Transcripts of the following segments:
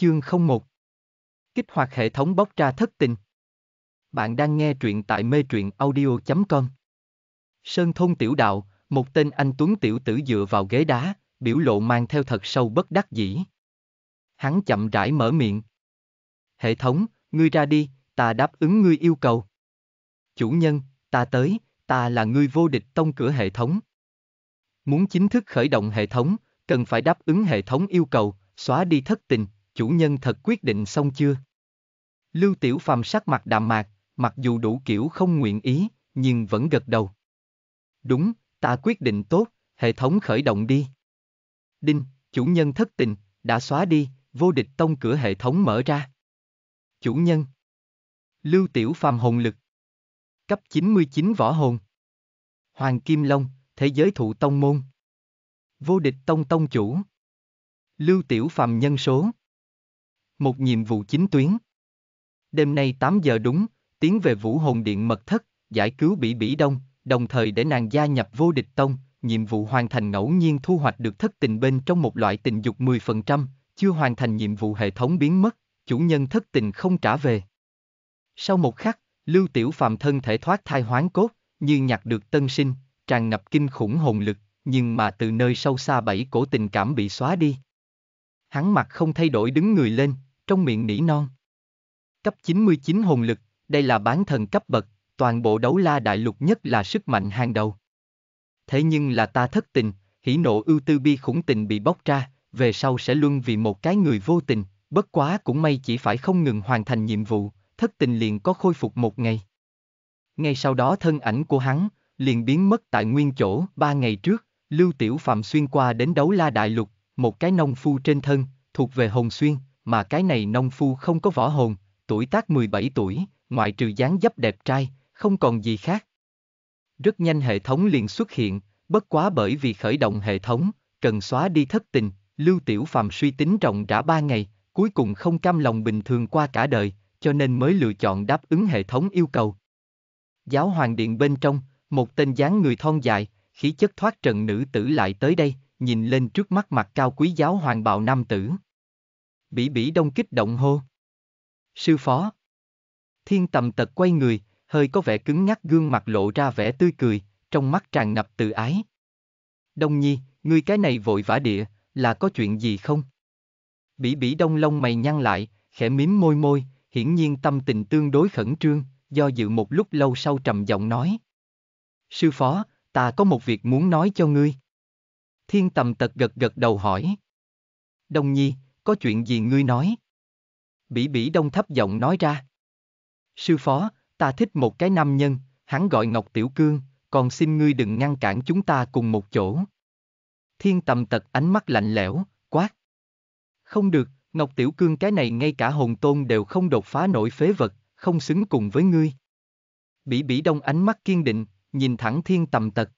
Chương 01 Kích hoạt hệ thống bóc ra thất tình Bạn đang nghe truyện tại mê truyện audio.com Sơn thôn tiểu đạo, một tên anh Tuấn tiểu tử dựa vào ghế đá, biểu lộ mang theo thật sâu bất đắc dĩ. Hắn chậm rãi mở miệng. Hệ thống, ngươi ra đi, ta đáp ứng ngươi yêu cầu. Chủ nhân, ta tới, ta là ngươi vô địch tông cửa hệ thống. Muốn chính thức khởi động hệ thống, cần phải đáp ứng hệ thống yêu cầu, xóa đi thất tình, chủ nhân thật quyết định xong chưa? Lưu Tiểu Phàm sắc mặt đạm mạc, mặc dù đủ kiểu không nguyện ý, nhưng vẫn gật đầu. Đúng, ta quyết định tốt, hệ thống khởi động đi. Đinh, chủ nhân thất tình, đã xóa đi, vô địch tông cửa hệ thống mở ra. Chủ nhân. Lưu Tiểu Phàm hồn lực. Cấp 99 võ hồn. Hoàng Kim Long, thế giới thụ tông môn. Vô địch tông tông chủ. Lưu Tiểu Phàm nhân số. Một nhiệm vụ chính tuyến. Đêm nay 8 giờ đúng, tiến về Vũ Hồn Điện mật thất, giải cứu Bỉ Bỉ Đông, đồng thời để nàng gia nhập vô địch tông, nhiệm vụ hoàn thành ngẫu nhiên thu hoạch được thất tình bên trong một loại tình dục 10%, chưa hoàn thành nhiệm vụ hệ thống biến mất, chủ nhân thất tình không trả về. Sau một khắc, Lưu Tiểu Phàm thân thể thoát thai hoán cốt, như nhặt được tân sinh, tràn ngập kinh khủng hồn lực, nhưng mà từ nơi sâu xa bảy cổ tình cảm bị xóa đi. Hắn mặt không thay đổi đứng người lên, trong miệng nỉ non. Cấp 99 hồn lực, đây là bán thần cấp bậc, toàn bộ đấu la đại lục nhất là sức mạnh hàng đầu. Thế nhưng là ta thất tình, hỉ nộ ưu tư bi khủng tình bị bóc ra, về sau sẽ luân vì một cái người vô tình, bất quá cũng may chỉ phải không ngừng hoàn thành nhiệm vụ, thất tình liền có khôi phục một ngày. Ngay sau đó thân ảnh của hắn, liền biến mất tại nguyên chỗ, ba ngày trước, Lưu Tiểu Phạm xuyên qua đến đấu la đại lục, một cái nông phu trên thân, thuộc về Hồng Xuyên, mà cái này nông phu không có võ hồn, tuổi tác 17 tuổi, ngoại trừ dáng dấp đẹp trai, không còn gì khác. Rất nhanh hệ thống liền xuất hiện, bất quá bởi vì khởi động hệ thống, cần xóa đi thất tình, Lưu Tiểu Phàm suy tính rộng rã ba ngày, cuối cùng không cam lòng bình thường qua cả đời, cho nên mới lựa chọn đáp ứng hệ thống yêu cầu. Giáo hoàng điện bên trong, một tên dáng người thon dài, khí chất thoát trần nữ tử lại tới đây, nhìn lên trước mắt mặt cao quý giáo hoàng bạo nam tử, Bỉ bỉ đông kích động hô. Sư phó. Thiên tầm tật quay người, hơi có vẻ cứng nhắc gương mặt lộ ra vẻ tươi cười, trong mắt tràn ngập từ ái. Đông nhi, ngươi cái này vội vã địa, là có chuyện gì không? Bỉ bỉ đông lông mày nhăn lại, khẽ mím môi môi, hiển nhiên tâm tình tương đối khẩn trương, do dự một lúc lâu sau trầm giọng nói. Sư phó, ta có một việc muốn nói cho ngươi. Thiên tầm tật gật gật đầu hỏi. Đông nhi, có chuyện gì ngươi nói? Bỉ bỉ đông thấp giọng nói ra. Sư phó, ta thích một cái nam nhân, hắn gọi Ngọc Tiểu Cương, còn xin ngươi đừng ngăn cản chúng ta cùng một chỗ. Thiên tầm tật ánh mắt lạnh lẽo, quát. Không được, Ngọc Tiểu Cương cái này ngay cả hồn tôn đều không đột phá nổi phế vật, không xứng cùng với ngươi. Bỉ bỉ đông ánh mắt kiên định, nhìn thẳng thiên tầm tật.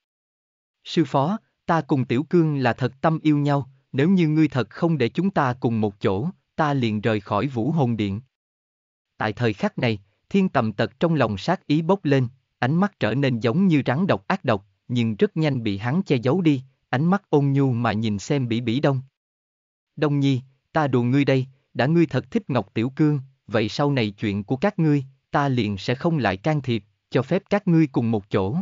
Sư phó, ta cùng Tiểu Cương là thật tâm yêu nhau, nếu như ngươi thật không để chúng ta cùng một chỗ, ta liền rời khỏi vũ hồn điện. Tại thời khắc này, thiên tầm tật trong lòng sát ý bốc lên, ánh mắt trở nên giống như rắn độc ác độc, nhưng rất nhanh bị hắn che giấu đi, ánh mắt ôn nhu mà nhìn xem bỉ bỉ đông. Đông nhi, ta đùa ngươi đây, đã ngươi thật thích Ngọc Tiểu Cương, vậy sau này chuyện của các ngươi, ta liền sẽ không lại can thiệp, cho phép các ngươi cùng một chỗ.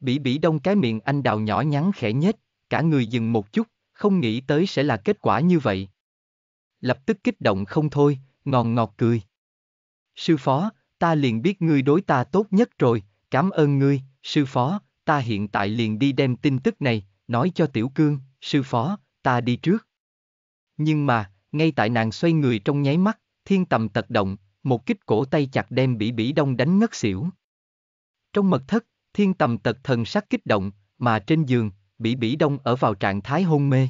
Bỉ bỉ đông cái miệng anh đào nhỏ nhắn khẽ nhếch, cả người dừng một chút, không nghĩ tới sẽ là kết quả như vậy. Lập tức kích động không thôi, ngòn ngọt cười. Sư phó, ta liền biết ngươi đối ta tốt nhất rồi, cảm ơn ngươi, sư phó, ta hiện tại liền đi đem tin tức này, nói cho tiểu cương, sư phó, ta đi trước. Nhưng mà, ngay tại nàng xoay người trong nháy mắt, thiên tầm tật động, một kích cổ tay chặt đem bỉ bỉ đông đánh ngất xỉu. Trong mật thất, thiên tầm tật thần sắc kích động, mà trên giường, Bỉ Bỉ Đông ở vào trạng thái hôn mê.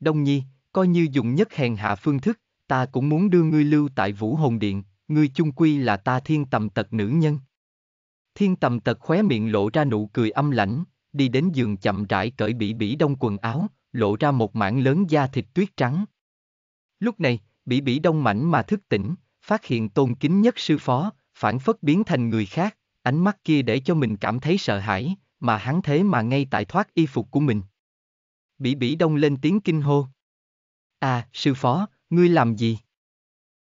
Đông Nhi, coi như dùng nhất hèn hạ phương thức, ta cũng muốn đưa ngươi lưu tại Vũ Hồn Điện, ngươi chung quy là ta thiên tầm tật nữ nhân. Thiên tầm tật khóe miệng lộ ra nụ cười âm lãnh, đi đến giường chậm rãi cởi Bỉ Bỉ Đông quần áo, lộ ra một mảng lớn da thịt tuyết trắng. Lúc này, Bỉ Bỉ Đông mảnh mà thức tỉnh, phát hiện tôn kính nhất sư phó, phản phất biến thành người khác, ánh mắt kia để cho mình cảm thấy sợ hãi, mà hắn thế mà ngay tại thoát y phục của mình. Bỉ bỉ đông lên tiếng kinh hô. À, sư phó, ngươi làm gì?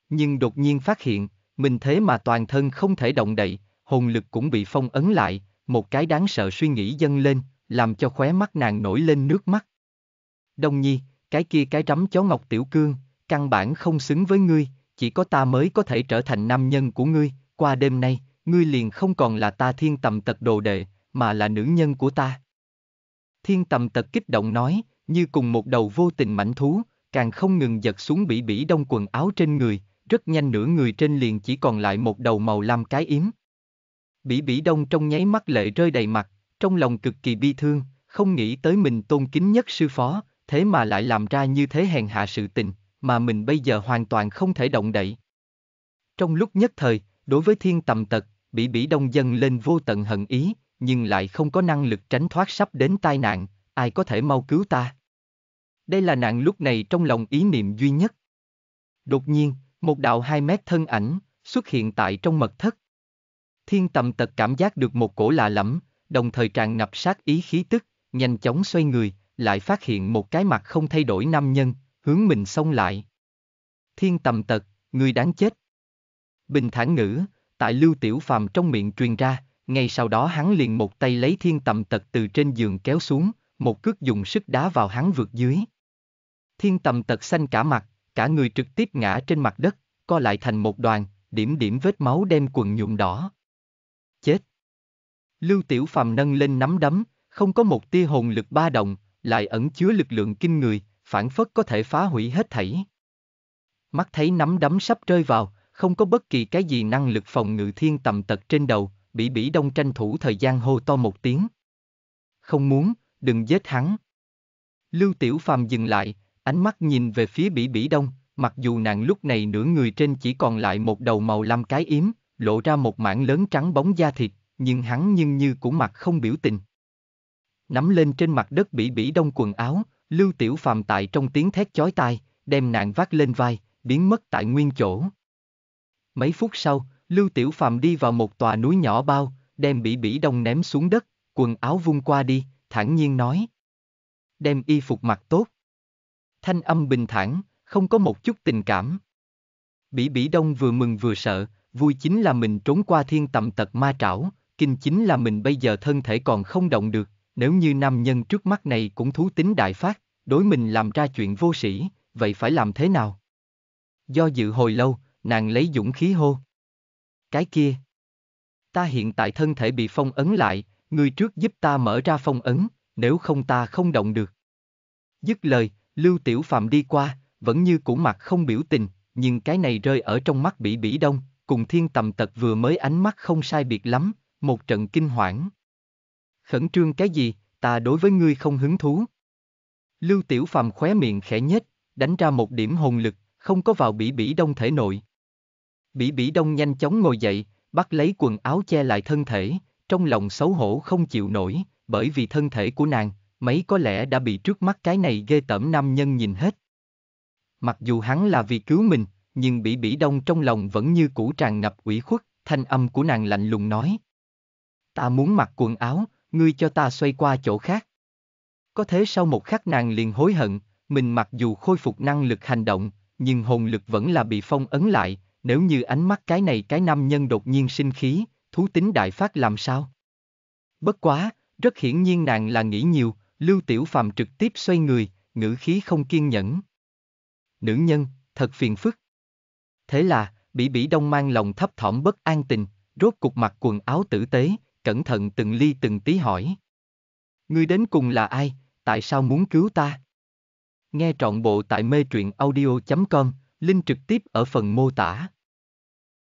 Nhưng đột nhiên phát hiện, mình thế mà toàn thân không thể động đậy, hồn lực cũng bị phong ấn lại, một cái đáng sợ suy nghĩ dâng lên, làm cho khóe mắt nàng nổi lên nước mắt. Đông nhi, cái kia cái rắm chó ngọc tiểu cương, căn bản không xứng với ngươi, chỉ có ta mới có thể trở thành nam nhân của ngươi, qua đêm nay, ngươi liền không còn là ta thiên tầm tật đồ đệ, mà là nữ nhân của ta. Thiên tầm tật kích động nói, như cùng một đầu vô tình mảnh thú, càng không ngừng giật xuống bỉ bỉ đông quần áo trên người, rất nhanh nửa người trên liền chỉ còn lại một đầu màu lam cái yếm. Bỉ bỉ đông trong nháy mắt lệ rơi đầy mặt, trong lòng cực kỳ bi thương, không nghĩ tới mình tôn kính nhất sư phó, thế mà lại làm ra như thế hèn hạ sự tình, mà mình bây giờ hoàn toàn không thể động đậy. Trong lúc nhất thời, đối với thiên tầm tật, bỉ bỉ đông dâng lên vô tận hận ý, nhưng lại không có năng lực tránh thoát sắp đến tai nạn, ai có thể mau cứu ta? Đây là nạn lúc này trong lòng ý niệm duy nhất. Đột nhiên, một đạo hai mét thân ảnh xuất hiện tại trong mật thất. Thiên tầm tật cảm giác được một cổ lạ lẫm, đồng thời tràn ngập sát ý khí tức, nhanh chóng xoay người, lại phát hiện một cái mặt không thay đổi nam nhân, hướng mình xông lại. Thiên tầm tật, người đáng chết. Bình thản ngữ, tại lưu tiểu phàm trong miệng truyền ra, ngay sau đó hắn liền một tay lấy thiên tầm tật từ trên giường kéo xuống, một cước dùng sức đá vào hắn vượt dưới. Thiên tầm tật xanh cả mặt, cả người trực tiếp ngã trên mặt đất, co lại thành một đoàn, điểm điểm vết máu đem quần nhuộm đỏ. Chết! Lưu Tiểu Phàm nâng lên nắm đấm, không có một tia hồn lực ba đồng, lại ẩn chứa lực lượng kinh người, phản phất có thể phá hủy hết thảy. Mắt thấy nắm đấm sắp rơi vào, không có bất kỳ cái gì năng lực phòng ngự thiên tầm tật trên đầu, Bỉ Bỉ Đông tranh thủ thời gian hô to một tiếng. Không muốn, đừng giết hắn. Lưu Tiểu Phàm dừng lại, ánh mắt nhìn về phía Bỉ Bỉ Đông, mặc dù nàng lúc này nửa người trên chỉ còn lại một đầu màu lam cái yếm, lộ ra một mảng lớn trắng bóng da thịt, nhưng hắn nhưng như cũng mặt không biểu tình. Nắm lên trên mặt đất Bỉ Bỉ Đông quần áo, Lưu Tiểu Phàm tại trong tiếng thét chói tai, đem nàng vác lên vai, biến mất tại nguyên chỗ. Mấy phút sau, Lưu Tiểu Phàm đi vào một tòa núi nhỏ bao, đem bỉ bỉ đông ném xuống đất, quần áo vung qua đi, thản nhiên nói. Đem y phục mặc tốt. Thanh âm bình thản, không có một chút tình cảm. Bỉ bỉ đông vừa mừng vừa sợ, vui chính là mình trốn qua thiên tầm tật ma trảo, kinh chính là mình bây giờ thân thể còn không động được, nếu như nam nhân trước mắt này cũng thú tính đại phát, đối mình làm ra chuyện vô sĩ, vậy phải làm thế nào? Do dự hồi lâu, nàng lấy dũng khí hô cái kia. Ta hiện tại thân thể bị phong ấn lại, người trước giúp ta mở ra phong ấn, nếu không ta không động được. Dứt lời, Lưu Tiểu Phạm đi qua, vẫn như cũ mặt không biểu tình, nhưng cái này rơi ở trong mắt bị bỉ đông, cùng thiên tầm tật vừa mới ánh mắt không sai biệt lắm, một trận kinh hoảng. Khẩn trương cái gì, ta đối với ngươi không hứng thú. Lưu Tiểu Phạm khóe miệng khẽ nhếch, đánh ra một điểm hồn lực, không có vào bỉ bỉ đông thể nội. Bỉ Bỉ Đông nhanh chóng ngồi dậy, bắt lấy quần áo che lại thân thể, trong lòng xấu hổ không chịu nổi, bởi vì thân thể của nàng, mấy có lẽ đã bị trước mắt cái này ghê tởm nam nhân nhìn hết. Mặc dù hắn là vì cứu mình, nhưng Bỉ Bỉ Đông trong lòng vẫn như cũ tràn ngập ủy khuất, thanh âm của nàng lạnh lùng nói. Ta muốn mặc quần áo, ngươi cho ta xoay qua chỗ khác. Có thế sau một khắc nàng liền hối hận, mình mặc dù khôi phục năng lực hành động, nhưng hồn lực vẫn là bị phong ấn lại, nếu như ánh mắt cái này cái nam nhân đột nhiên sinh khí, thú tính đại phát làm sao? Bất quá, rất hiển nhiên nàng là nghĩ nhiều, Lưu Tiểu Phàm trực tiếp xoay người, ngữ khí không kiên nhẫn. Nữ nhân, thật phiền phức. Thế là, Bỉ Bỉ Đông mang lòng thấp thỏm bất an tình, rốt cục mặc quần áo tử tế, cẩn thận từng ly từng tí hỏi. Ngươi đến cùng là ai, tại sao muốn cứu ta? Nghe trọn bộ tại mê truyện audio.com, link trực tiếp ở phần mô tả.